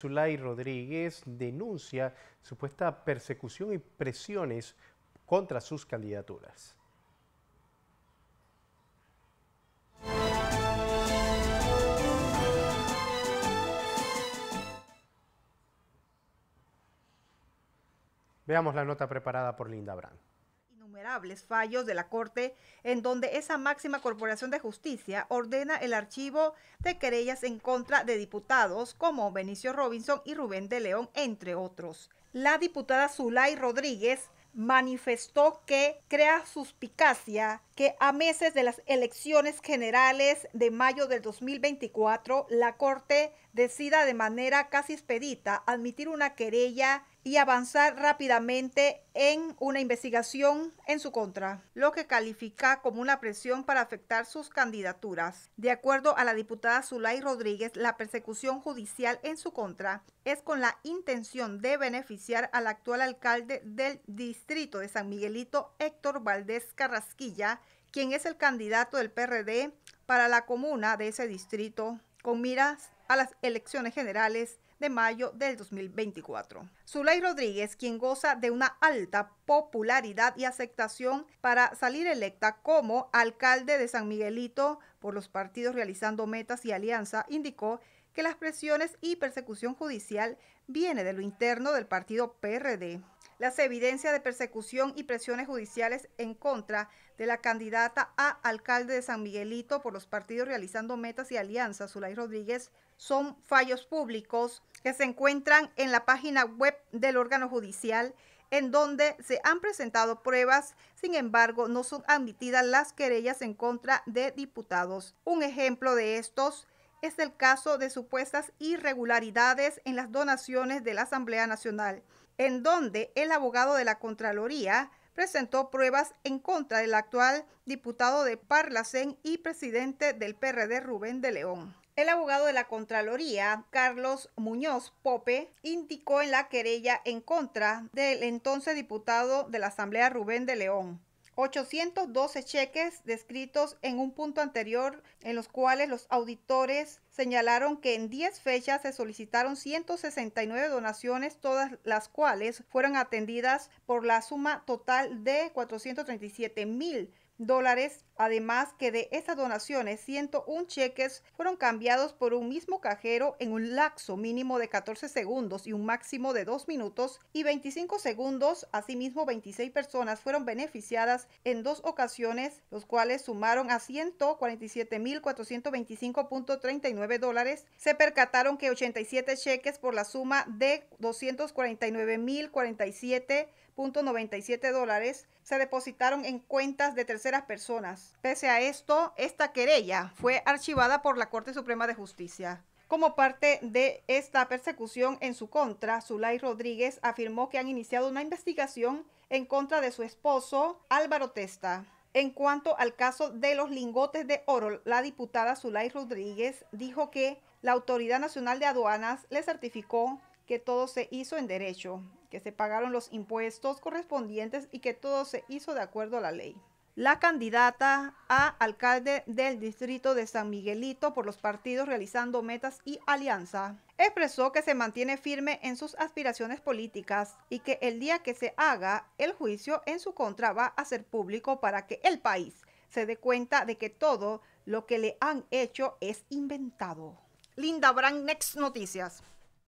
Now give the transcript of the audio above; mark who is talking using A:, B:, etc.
A: Zulay Rodríguez denuncia supuesta persecución y presiones contra sus candidaturas. Veamos la nota preparada por Linda Brandt fallos de la Corte en donde esa máxima corporación de justicia ordena el archivo de querellas en contra de diputados como Benicio Robinson y Rubén de León, entre otros. La diputada Zulay Rodríguez manifestó que crea suspicacia que a meses de las elecciones generales de mayo del 2024 la Corte decida de manera casi expedita admitir una querella y avanzar rápidamente en una investigación en su contra, lo que califica como una presión para afectar sus candidaturas. De acuerdo a la diputada Zulay Rodríguez, la persecución judicial en su contra es con la intención de beneficiar al actual alcalde del distrito de San Miguelito, Héctor Valdés Carrasquilla, quien es el candidato del PRD para la comuna de ese distrito, con miras a las elecciones generales de mayo del 2024. Zulay Rodríguez, quien goza de una alta popularidad y aceptación para salir electa como alcalde de San Miguelito por los partidos realizando metas y alianza, indicó que las presiones y persecución judicial viene de lo interno del partido PRD las evidencias de persecución y presiones judiciales en contra de la candidata a alcalde de San Miguelito por los partidos realizando metas y alianzas, Zulay Rodríguez, son fallos públicos que se encuentran en la página web del órgano judicial en donde se han presentado pruebas, sin embargo, no son admitidas las querellas en contra de diputados. Un ejemplo de estos es el caso de supuestas irregularidades en las donaciones de la Asamblea Nacional en donde el abogado de la Contraloría presentó pruebas en contra del actual diputado de Parlacén y presidente del PRD Rubén de León. El abogado de la Contraloría, Carlos Muñoz Pope, indicó en la querella en contra del entonces diputado de la Asamblea Rubén de León 812 cheques descritos en un punto anterior en los cuales los auditores señalaron que en 10 fechas se solicitaron 169 donaciones, todas las cuales fueron atendidas por la suma total de 437 mil dólares, además que de esas donaciones 101 cheques fueron cambiados por un mismo cajero en un laxo mínimo de 14 segundos y un máximo de 2 minutos y 25 segundos, asimismo 26 personas fueron beneficiadas en dos ocasiones, los cuales sumaron a 147.425.39 dólares. Se percataron que 87 cheques por la suma de 249.047.97 dólares se depositaron en cuentas de terceros personas. Pese a esto, esta querella fue archivada por la Corte Suprema de Justicia. Como parte de esta persecución en su contra, Zulay Rodríguez afirmó que han iniciado una investigación en contra de su esposo Álvaro Testa. En cuanto al caso de los lingotes de oro, la diputada Zulay Rodríguez dijo que la Autoridad Nacional de Aduanas le certificó que todo se hizo en derecho, que se pagaron los impuestos correspondientes y que todo se hizo de acuerdo a la ley la candidata a alcalde del distrito de San Miguelito por los partidos realizando metas y alianza. Expresó que se mantiene firme en sus aspiraciones políticas y que el día que se haga el juicio en su contra va a ser público para que el país se dé cuenta de que todo lo que le han hecho es inventado. Linda Brand, Next Noticias.